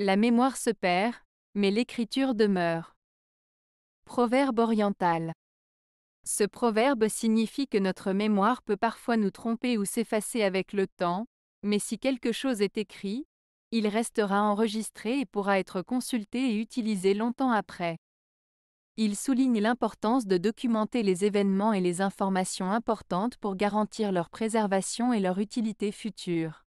La mémoire se perd, mais l'écriture demeure. Proverbe oriental. Ce proverbe signifie que notre mémoire peut parfois nous tromper ou s'effacer avec le temps, mais si quelque chose est écrit, il restera enregistré et pourra être consulté et utilisé longtemps après. Il souligne l'importance de documenter les événements et les informations importantes pour garantir leur préservation et leur utilité future.